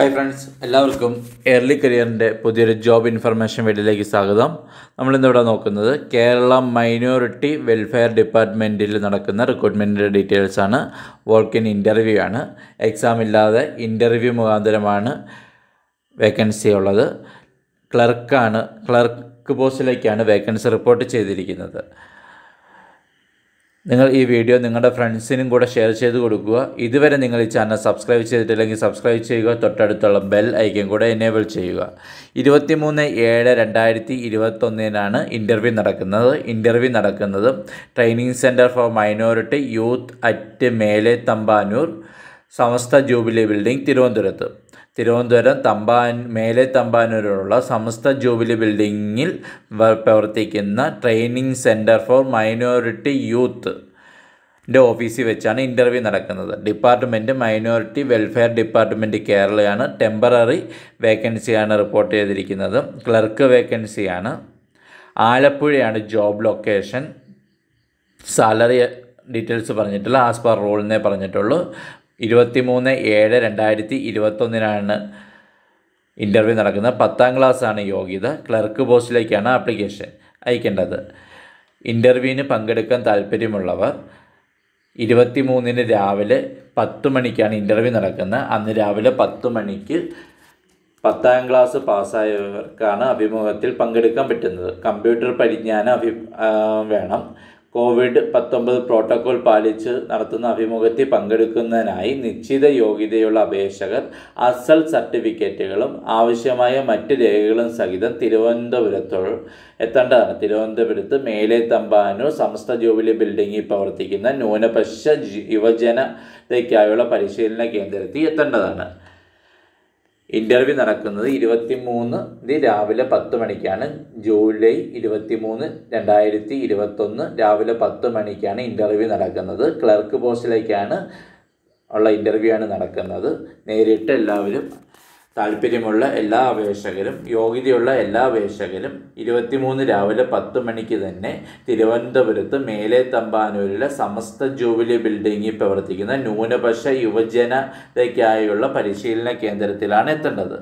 hi friends എല്ലാവർക്കും early കരിയറിൻ്റെ പുതിയൊരു ജോബ് ഇൻഫർമേഷൻ വീഡിയോയിലേക്ക് സ്വാഗതം നമ്മളിന്നിവിടെ നോക്കുന്നത് കേരള മൈനോറിറ്റി വെൽഫെയർ ഡിപ്പാർട്ട്മെൻറ്റിൽ നടക്കുന്ന റിക്രൂട്ട്മെൻറ്റിൻ്റെ ഡീറ്റെയിൽസ് ആണ് വർക്ക് ഇൻ ഇൻ്റർവ്യൂ ആണ് എക്സാം ഇല്ലാതെ ഇൻ്റർവ്യൂ മുഖാന്തരമാണ് വേക്കൻസി ഉള്ളത് ക്ലർക്കാണ് ക്ലർക്ക് പോസ്റ്റിലേക്കാണ് വേക്കൻസി റിപ്പോർട്ട് ചെയ്തിരിക്കുന്നത് നിങ്ങൾ ഈ വീഡിയോ നിങ്ങളുടെ ഫ്രണ്ട്സിനും കൂടെ ഷെയർ ചെയ്ത് കൊടുക്കുക ഇതുവരെ നിങ്ങൾ ഈ ചാനൽ സബ്സ്ക്രൈബ് ചെയ്തിട്ടില്ലെങ്കിൽ സബ്സ്ക്രൈബ് ചെയ്യുക തൊട്ടടുത്തുള്ള ബെൽ ഐക്കൺ കൂടെ എനേബിൾ ചെയ്യുക മൂന്ന് ഏഴ് രണ്ടായിരത്തി ഇരുപത്തൊന്നിനാണ് ഇൻ്റർവ്യൂ നടക്കുന്നത് ഇൻ്റർവ്യൂ നടക്കുന്നത് training centre for minority youth at മേലെ തമ്പാനൂർ സമസ്ത ജൂബിലി ബിൽഡിംഗ് തിരുവനന്തപുരത്ത് തിരുവനന്തപുരം തമ്പാൻ മേലെ തമ്പാനൂരിലുള്ള സമസ്ത ജൂബിലി ബിൽഡിങ്ങിൽ പ്രവർത്തിക്കുന്ന training centre for minority youth ൻ്റെ ഓഫീസിൽ വെച്ചാണ് ഇൻ്റർവ്യൂ നടക്കുന്നത് ഡിപ്പാർട്ട്മെൻറ്റ് മൈനോറിറ്റി വെൽഫെയർ ഡിപ്പാർട്ട്മെൻറ്റ് കേരളയാണ് ടെമ്പററി വേക്കൻസിയാണ് റിപ്പോർട്ട് ചെയ്തിരിക്കുന്നത് ക്ലർക്ക് വേക്കൻസിയാണ് ആലപ്പുഴയാണ് ജോബ് ലൊക്കേഷൻ സാലറി ഡീറ്റെയിൽസ് പറഞ്ഞിട്ടില്ല ആസ് പെർ റൂളിനെ പറഞ്ഞിട്ടുള്ളൂ ഇരുപത്തി മൂന്ന് ഏഴ് രണ്ടായിരത്തി ഇരുപത്തൊന്നിനാണ് ഇൻ്റർവ്യൂ നടക്കുന്നത് പത്താം ക്ലാസ്സാണ് യോഗ്യത ക്ലർക്ക് പോസ്റ്റിലേക്കാണ് ആപ്ലിക്കേഷൻ അയക്കേണ്ടത് ഇൻ്റർവ്യൂവിന് പങ്കെടുക്കാൻ താല്പര്യമുള്ളവർ ഇരുപത്തി മൂന്നിന് രാവിലെ പത്ത് മണിക്കാണ് ഇൻ്റർവ്യൂ നടക്കുന്നത് അന്ന് രാവിലെ പത്ത് മണിക്ക് പത്താം ക്ലാസ് പാസ്സായവർക്കാണ് അഭിമുഖത്തിൽ പങ്കെടുക്കാൻ പറ്റുന്നത് കമ്പ്യൂട്ടർ പരിജ്ഞാനം അഭി വേണം കോവിഡ് പത്തൊമ്പത് പ്രോട്ടോകോൾ പാലിച്ച് നടത്തുന്ന അഭിമുഖത്തിൽ പങ്കെടുക്കുന്നതിനായി നിശ്ചിത യോഗ്യതയുള്ള അപേക്ഷകർ അസൽ സർട്ടിഫിക്കറ്റുകളും ആവശ്യമായ മറ്റ് രേഖകളും സഹിതം തിരുവനന്തപുരത്തോ എത്തേണ്ടതാണ് തിരുവനന്തപുരത്ത് മേലെ തമ്പാനൂർ സമസ്ത ജൂബിലി ബിൽഡിങ്ങിൽ പ്രവർത്തിക്കുന്ന ന്യൂനപക്ഷ യുവജനതയ്ക്കായുള്ള പരിശീലന കേന്ദ്രത്തിൽ എത്തേണ്ടതാണ് ഇൻ്റർവ്യൂ നടക്കുന്നത് ഇരുപത്തി മൂന്ന് രാവിലെ പത്ത് മണിക്കാണ് ജൂലൈ ഇരുപത്തി മൂന്ന് രണ്ടായിരത്തി ഇരുപത്തൊന്ന് രാവിലെ പത്ത് മണിക്കാണ് ഇൻ്റർവ്യൂ നടക്കുന്നത് ക്ലർക്ക് പോസ്റ്റിലേക്കാണ് ഉള്ള ഇൻ്റർവ്യൂ ആണ് നടക്കുന്നത് നേരിട്ട് എല്ലാവരും താല്പര്യമുള്ള എല്ലാ അപേക്ഷകരും യോഗ്യതയുള്ള എല്ലാ അപേക്ഷകരും ഇരുപത്തിമൂന്ന് രാവിലെ പത്ത് മണിക്ക് തന്നെ തിരുവനന്തപുരത്ത് മേലെ തമ്പാനൂരിലെ സമസ്ത ജൂബിലി ബിൽഡിങ്ങിൽ പ്രവർത്തിക്കുന്ന ന്യൂനപക്ഷ യുവജനതയ്ക്കായുള്ള പരിശീലന കേന്ദ്രത്തിലാണ് എത്തേണ്ടത്